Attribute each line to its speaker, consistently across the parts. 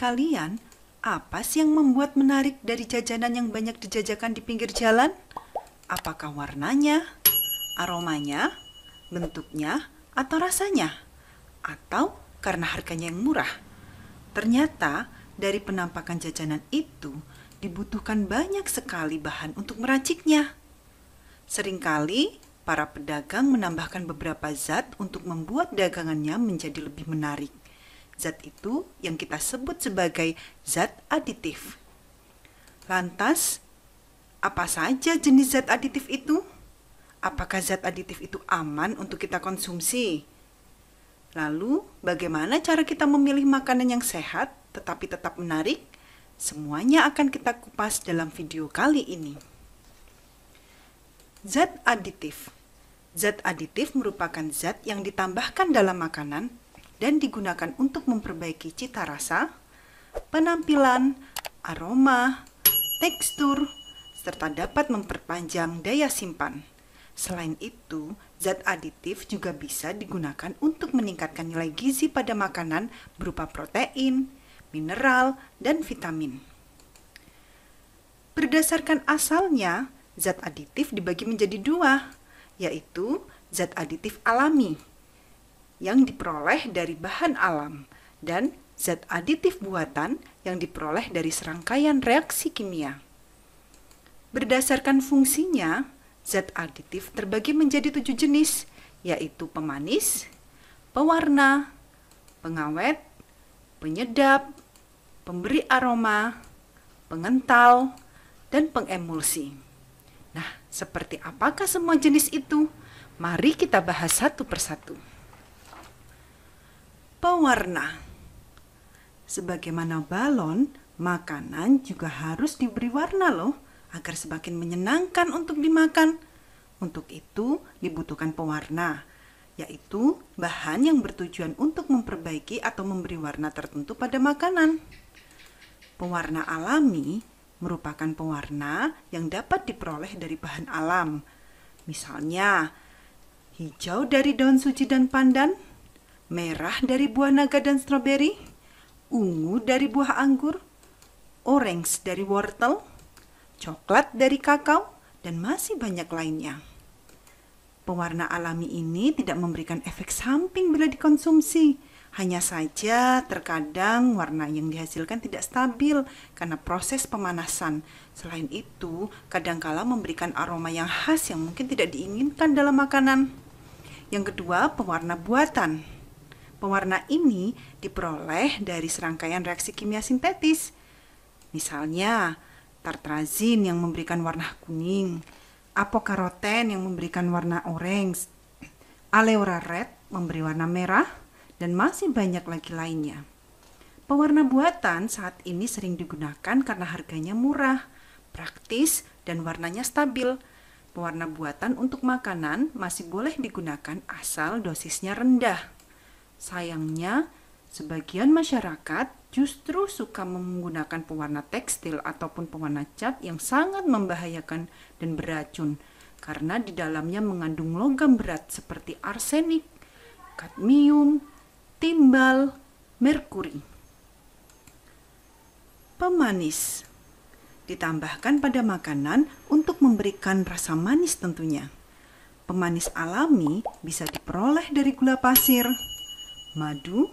Speaker 1: kalian, apa sih yang membuat menarik dari jajanan yang banyak dijajakan di pinggir jalan? Apakah warnanya, aromanya, bentuknya, atau rasanya? Atau karena harganya yang murah? Ternyata dari penampakan jajanan itu dibutuhkan banyak sekali bahan untuk meraciknya. Seringkali para pedagang menambahkan beberapa zat untuk membuat dagangannya menjadi lebih menarik zat itu yang kita sebut sebagai zat aditif. Lantas, apa saja jenis zat aditif itu? Apakah zat aditif itu aman untuk kita konsumsi? Lalu, bagaimana cara kita memilih makanan yang sehat tetapi tetap menarik? Semuanya akan kita kupas dalam video kali ini. Zat aditif Zat aditif merupakan zat yang ditambahkan dalam makanan dan digunakan untuk memperbaiki cita rasa, penampilan, aroma, tekstur, serta dapat memperpanjang daya simpan. Selain itu, zat aditif juga bisa digunakan untuk meningkatkan nilai gizi pada makanan berupa protein, mineral, dan vitamin. Berdasarkan asalnya, zat aditif dibagi menjadi dua, yaitu zat aditif alami yang diperoleh dari bahan alam dan zat aditif buatan yang diperoleh dari serangkaian reaksi kimia. Berdasarkan fungsinya, zat aditif terbagi menjadi tujuh jenis, yaitu pemanis, pewarna, pengawet, penyedap, pemberi aroma, pengental, dan pengemulsi. Nah, seperti apakah semua jenis itu? Mari kita bahas satu persatu pewarna. Sebagaimana balon, makanan juga harus diberi warna loh, agar semakin menyenangkan untuk dimakan. Untuk itu dibutuhkan pewarna, yaitu bahan yang bertujuan untuk memperbaiki atau memberi warna tertentu pada makanan. Pewarna alami merupakan pewarna yang dapat diperoleh dari bahan alam. Misalnya, hijau dari daun suci dan pandan, merah dari buah naga dan stroberi, ungu dari buah anggur, orange dari wortel, coklat dari kakao, dan masih banyak lainnya. Pewarna alami ini tidak memberikan efek samping bila dikonsumsi. Hanya saja terkadang warna yang dihasilkan tidak stabil karena proses pemanasan. Selain itu, kadangkala memberikan aroma yang khas yang mungkin tidak diinginkan dalam makanan. Yang kedua, pewarna buatan. Pewarna ini diperoleh dari serangkaian reaksi kimia sintetis. Misalnya, tartrazin yang memberikan warna kuning, apokaroten yang memberikan warna orange, aleura red memberi warna merah, dan masih banyak lagi lainnya. Pewarna buatan saat ini sering digunakan karena harganya murah, praktis, dan warnanya stabil. Pewarna buatan untuk makanan masih boleh digunakan asal dosisnya rendah. Sayangnya, sebagian masyarakat justru suka menggunakan pewarna tekstil ataupun pewarna cat yang sangat membahayakan dan beracun karena di dalamnya mengandung logam berat seperti arsenik, kadmium, timbal, merkuri. Pemanis ditambahkan pada makanan untuk memberikan rasa manis tentunya. Pemanis alami bisa diperoleh dari gula pasir madu,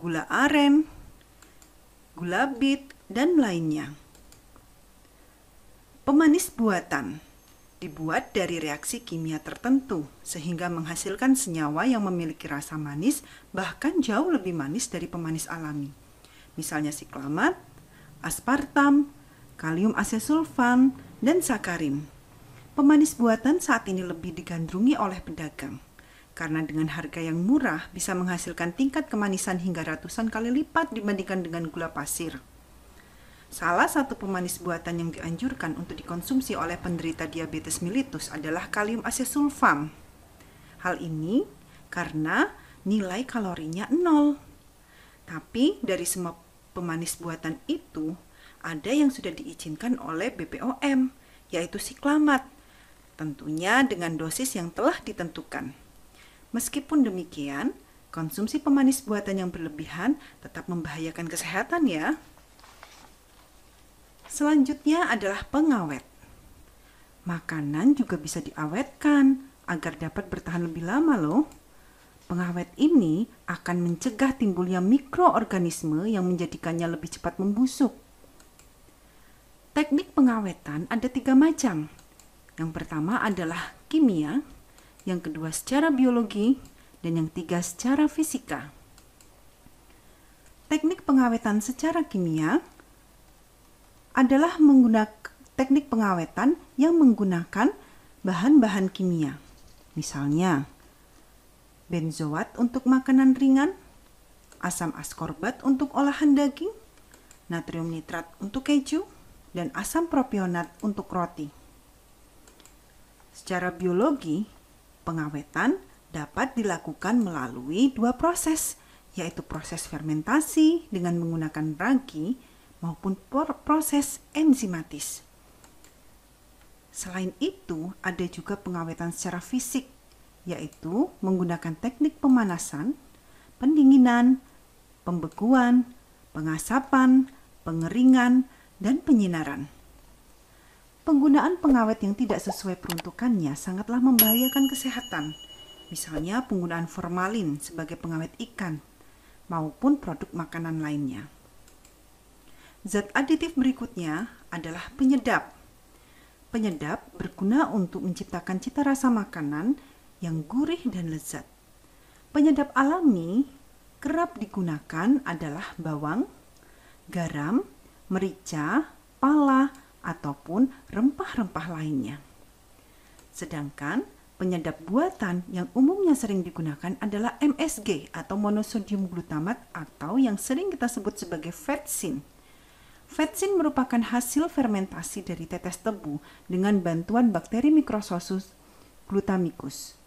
Speaker 1: gula aren, gula bit, dan lainnya. Pemanis buatan dibuat dari reaksi kimia tertentu sehingga menghasilkan senyawa yang memiliki rasa manis bahkan jauh lebih manis dari pemanis alami. Misalnya siklamat, aspartam, kalium asesulfan, dan sakarin. Pemanis buatan saat ini lebih digandrungi oleh pedagang karena dengan harga yang murah bisa menghasilkan tingkat kemanisan hingga ratusan kali lipat dibandingkan dengan gula pasir. Salah satu pemanis buatan yang dianjurkan untuk dikonsumsi oleh penderita diabetes mellitus adalah kalium asesulfam. Hal ini karena nilai kalorinya nol. Tapi dari semua pemanis buatan itu, ada yang sudah diizinkan oleh BPOM, yaitu siklamat, tentunya dengan dosis yang telah ditentukan. Meskipun demikian, konsumsi pemanis buatan yang berlebihan tetap membahayakan kesehatan ya. Selanjutnya adalah pengawet. Makanan juga bisa diawetkan agar dapat bertahan lebih lama loh. Pengawet ini akan mencegah timbulnya mikroorganisme yang menjadikannya lebih cepat membusuk. Teknik pengawetan ada tiga macam. Yang pertama adalah kimia, yang kedua secara biologi, dan yang ketiga secara fisika. Teknik pengawetan secara kimia adalah menggunakan teknik pengawetan yang menggunakan bahan-bahan kimia. Misalnya, benzoat untuk makanan ringan, asam askorbat untuk olahan daging, natrium nitrat untuk keju, dan asam propionat untuk roti. Secara biologi, Pengawetan dapat dilakukan melalui dua proses, yaitu proses fermentasi dengan menggunakan ragi maupun proses enzimatis. Selain itu, ada juga pengawetan secara fisik, yaitu menggunakan teknik pemanasan, pendinginan, pembekuan, pengasapan, pengeringan, dan penyinaran. Penggunaan pengawet yang tidak sesuai peruntukannya sangatlah membahayakan kesehatan. Misalnya penggunaan formalin sebagai pengawet ikan maupun produk makanan lainnya. Zat aditif berikutnya adalah penyedap. Penyedap berguna untuk menciptakan cita rasa makanan yang gurih dan lezat. Penyedap alami kerap digunakan adalah bawang, garam, merica, pala, ataupun rempah-rempah lainnya. Sedangkan penyedap buatan yang umumnya sering digunakan adalah MSG atau monosodium glutamat atau yang sering kita sebut sebagai vetsin. Vetsin merupakan hasil fermentasi dari tetes tebu dengan bantuan bakteri mikrososus glutamicus.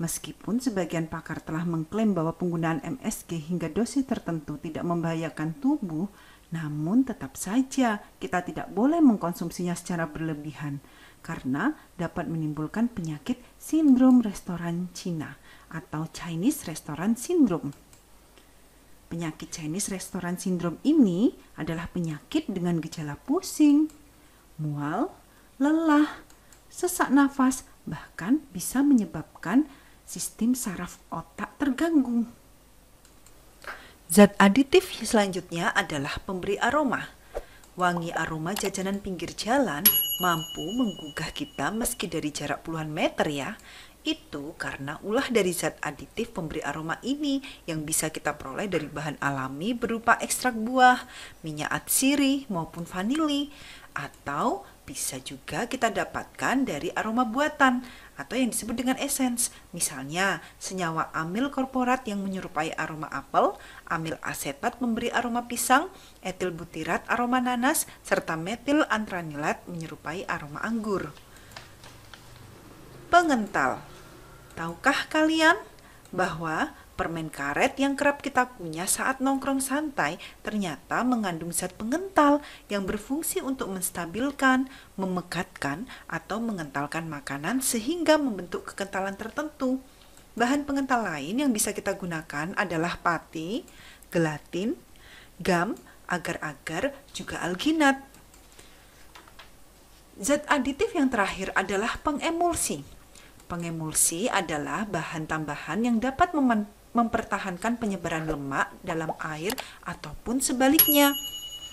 Speaker 1: Meskipun sebagian pakar telah mengklaim bahwa penggunaan MSG hingga dosis tertentu tidak membahayakan tubuh, namun tetap saja kita tidak boleh mengkonsumsinya secara berlebihan karena dapat menimbulkan penyakit sindrom restoran Cina atau Chinese Restaurant Syndrome. Penyakit Chinese Restaurant Syndrome ini adalah penyakit dengan gejala pusing, mual, lelah, sesak nafas, bahkan bisa menyebabkan sistem saraf otak terganggu. Zat aditif selanjutnya adalah pemberi aroma. Wangi aroma jajanan pinggir jalan mampu menggugah kita meski dari jarak puluhan meter ya. Itu karena ulah dari zat aditif pemberi aroma ini yang bisa kita peroleh dari bahan alami berupa ekstrak buah, minyak atsiri maupun vanili atau bisa juga kita dapatkan dari aroma buatan atau yang disebut dengan essence, Misalnya, senyawa amil korporat yang menyerupai aroma apel, amil asetat memberi aroma pisang, etil butirat aroma nanas, serta metil antranilat menyerupai aroma anggur. Pengental. Tahukah kalian bahwa Permen karet yang kerap kita punya saat nongkrong santai ternyata mengandung zat pengental yang berfungsi untuk menstabilkan, memekatkan, atau mengentalkan makanan sehingga membentuk kekentalan tertentu. Bahan pengental lain yang bisa kita gunakan adalah pati, gelatin, gam, agar-agar, juga alginat. Zat aditif yang terakhir adalah pengemulsi. Pengemulsi adalah bahan tambahan yang dapat memanfaatkan mempertahankan penyebaran lemak dalam air ataupun sebaliknya.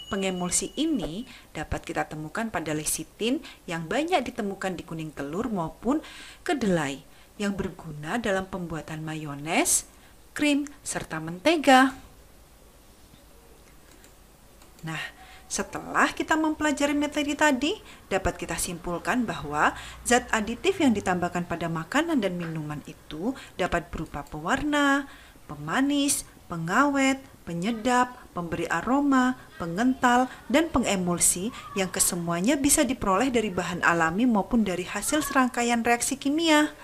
Speaker 1: Pengemulsi ini dapat kita temukan pada lecithin yang banyak ditemukan di kuning telur maupun kedelai yang berguna dalam pembuatan mayones, krim, serta mentega. Nah, setelah kita mempelajari materi tadi, dapat kita simpulkan bahwa zat aditif yang ditambahkan pada makanan dan minuman itu dapat berupa pewarna, pemanis, pengawet, penyedap, pemberi aroma, pengental, dan pengemulsi yang kesemuanya bisa diperoleh dari bahan alami maupun dari hasil serangkaian reaksi kimia.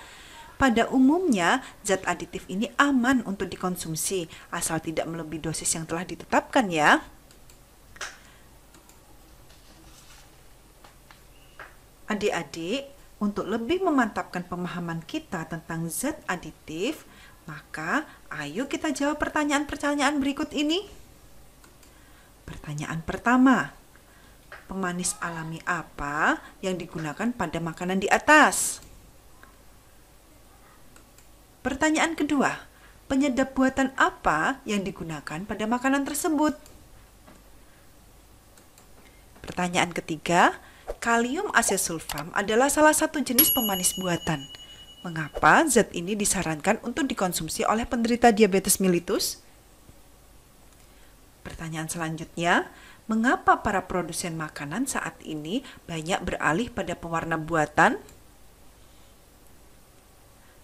Speaker 1: Pada umumnya, zat aditif ini aman untuk dikonsumsi asal tidak melebihi dosis yang telah ditetapkan ya. Adik-adik, untuk lebih memantapkan pemahaman kita tentang zat aditif, maka ayo kita jawab pertanyaan-pertanyaan berikut ini. Pertanyaan pertama, pemanis alami apa yang digunakan pada makanan di atas? Pertanyaan kedua, penyedap buatan apa yang digunakan pada makanan tersebut? Pertanyaan ketiga, Kalium asesulfam adalah salah satu jenis pemanis buatan. Mengapa zat ini disarankan untuk dikonsumsi oleh penderita diabetes mellitus? Pertanyaan selanjutnya, mengapa para produsen makanan saat ini banyak beralih pada pewarna buatan?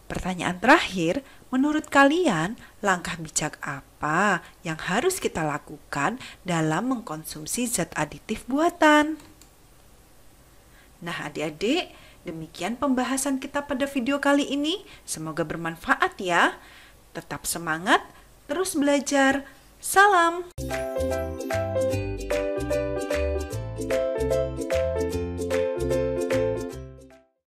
Speaker 1: Pertanyaan terakhir, menurut kalian langkah bijak apa yang harus kita lakukan dalam mengkonsumsi zat aditif buatan? Nah, adik-adik, demikian pembahasan kita pada video kali ini. Semoga bermanfaat ya. Tetap semangat, terus belajar. Salam.